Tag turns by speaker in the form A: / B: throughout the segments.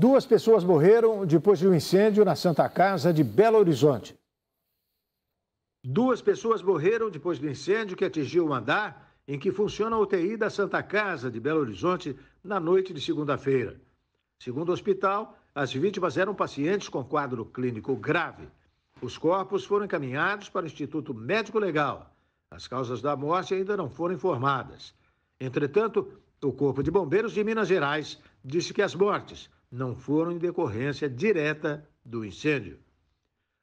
A: Duas pessoas morreram depois de um incêndio na Santa Casa de Belo Horizonte. Duas pessoas morreram depois do incêndio que atingiu o andar em que funciona a UTI da Santa Casa de Belo Horizonte na noite de segunda-feira. Segundo o hospital, as vítimas eram pacientes com quadro clínico grave. Os corpos foram encaminhados para o Instituto Médico Legal. As causas da morte ainda não foram informadas. Entretanto, o Corpo de Bombeiros de Minas Gerais disse que as mortes não foram em decorrência direta do incêndio.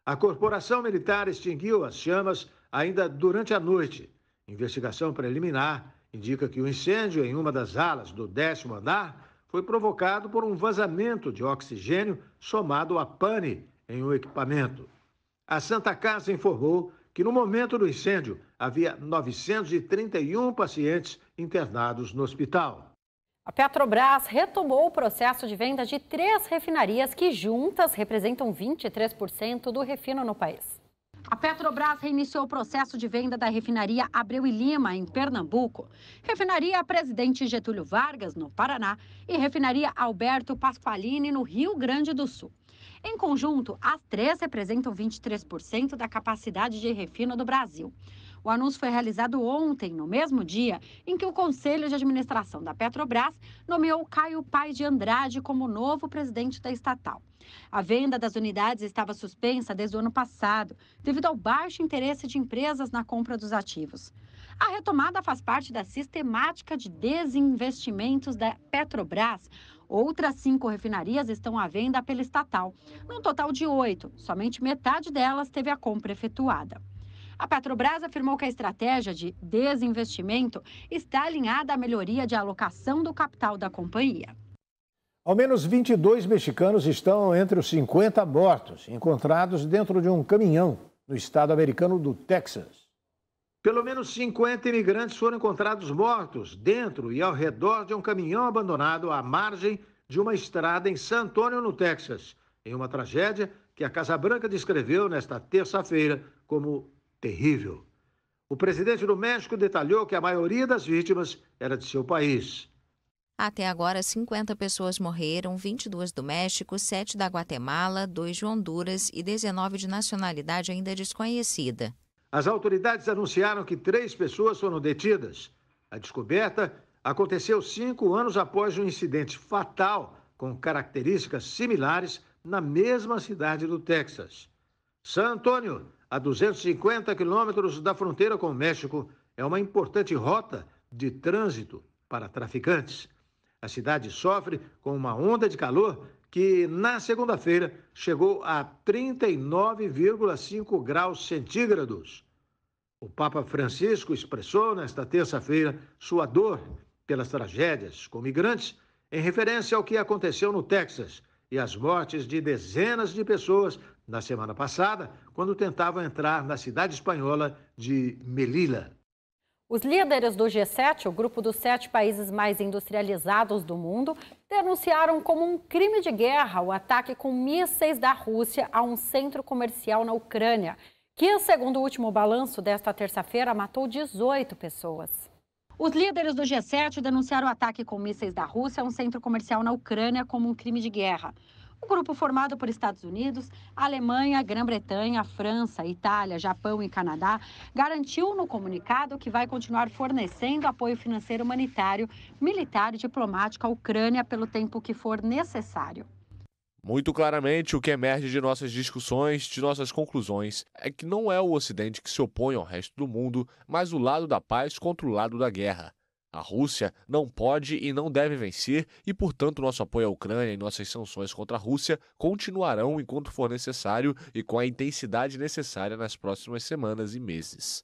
A: A corporação militar extinguiu as chamas ainda durante a noite. Investigação preliminar indica que o incêndio em uma das alas do décimo andar foi provocado por um vazamento de oxigênio somado a pane em um equipamento. A Santa Casa informou que no momento do incêndio havia 931 pacientes internados no hospital.
B: A Petrobras retomou o processo de venda de três refinarias que juntas representam 23% do refino no país. A Petrobras reiniciou o processo de venda da refinaria Abreu e Lima, em Pernambuco, refinaria Presidente Getúlio Vargas, no Paraná, e refinaria Alberto Pasqualini, no Rio Grande do Sul. Em conjunto, as três representam 23% da capacidade de refino do Brasil. O anúncio foi realizado ontem, no mesmo dia em que o Conselho de Administração da Petrobras nomeou Caio Pai de Andrade como novo presidente da estatal. A venda das unidades estava suspensa desde o ano passado, devido ao baixo interesse de empresas na compra dos ativos. A retomada faz parte da sistemática de desinvestimentos da Petrobras. Outras cinco refinarias estão à venda pela estatal. Num total de oito, somente metade delas teve a compra efetuada. A Petrobras afirmou que a estratégia de desinvestimento está alinhada à melhoria de alocação do capital da companhia.
A: Ao menos 22 mexicanos estão entre os 50 mortos encontrados dentro de um caminhão no estado americano do Texas. Pelo menos 50 imigrantes foram encontrados mortos dentro e ao redor de um caminhão abandonado à margem de uma estrada em San Antonio, no Texas, em uma tragédia que a Casa Branca descreveu nesta terça-feira como terrível. O presidente do México detalhou que a maioria das vítimas era de seu país.
B: Até agora, 50 pessoas morreram, 22 do México, 7 da Guatemala, 2 de Honduras e 19 de nacionalidade ainda desconhecida.
A: As autoridades anunciaram que três pessoas foram detidas. A descoberta aconteceu cinco anos após um incidente fatal com características similares na mesma cidade do Texas. San Antônio, a 250 quilômetros da fronteira com o México, é uma importante rota de trânsito para traficantes. A cidade sofre com uma onda de calor que, na segunda-feira, chegou a 39,5 graus centígrados. O Papa Francisco expressou nesta terça-feira sua dor pelas tragédias com migrantes, em referência ao que aconteceu no Texas e as mortes de dezenas de pessoas na semana passada, quando tentavam entrar na cidade espanhola de Melilla.
B: Os líderes do G7, o grupo dos sete países mais industrializados do mundo, denunciaram como um crime de guerra o ataque com mísseis da Rússia a um centro comercial na Ucrânia, que, segundo o último balanço desta terça-feira, matou 18 pessoas. Os líderes do G7 denunciaram o ataque com mísseis da Rússia a um centro comercial na Ucrânia como um crime de guerra. O grupo formado por Estados Unidos, Alemanha, Grã-Bretanha, França, Itália, Japão e Canadá garantiu no comunicado que vai continuar fornecendo apoio financeiro humanitário, militar e diplomático à Ucrânia pelo tempo que for necessário.
A: Muito claramente, o que emerge de nossas discussões, de nossas conclusões, é que não é o Ocidente que se opõe ao resto do mundo, mas o lado da paz contra o lado da guerra. A Rússia não pode e não deve vencer, e portanto nosso apoio à Ucrânia e nossas sanções contra a Rússia continuarão enquanto for necessário e com a intensidade necessária nas próximas semanas e meses.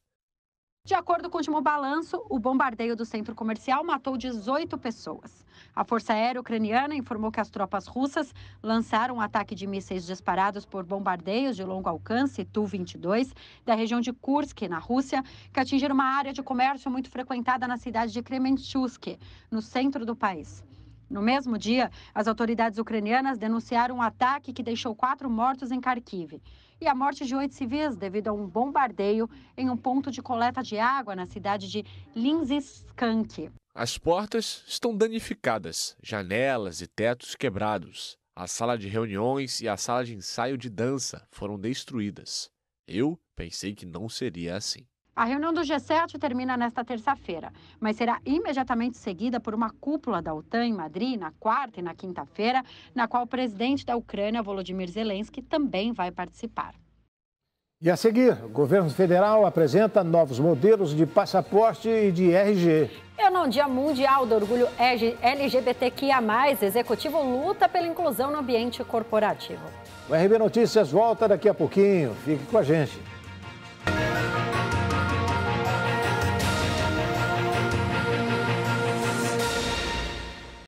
B: De acordo com o último balanço, o bombardeio do centro comercial matou 18 pessoas. A Força Aérea Ucraniana informou que as tropas russas lançaram um ataque de mísseis disparados por bombardeios de longo alcance, Tu-22, da região de Kursk, na Rússia, que atingiram uma área de comércio muito frequentada na cidade de Kremenchuk, no centro do país. No mesmo dia, as autoridades ucranianas denunciaram um ataque que deixou quatro mortos em Kharkiv e a morte de oito civis devido a um bombardeio em um ponto de coleta de água na cidade de Linskank.
A: As portas estão danificadas, janelas e tetos quebrados. A sala de reuniões e a sala de ensaio de dança foram destruídas. Eu pensei que não seria assim.
B: A reunião do G7 termina nesta terça-feira, mas será imediatamente seguida por uma cúpula da OTAN em Madrid na quarta e na quinta-feira, na qual o presidente da Ucrânia, Volodymyr Zelensky, também vai participar.
A: E a seguir, o governo federal apresenta novos modelos de passaporte e de RG.
B: E no Dia Mundial do Orgulho LGBTQIA, executivo luta pela inclusão no ambiente corporativo.
A: O RB Notícias volta daqui a pouquinho. Fique com a gente.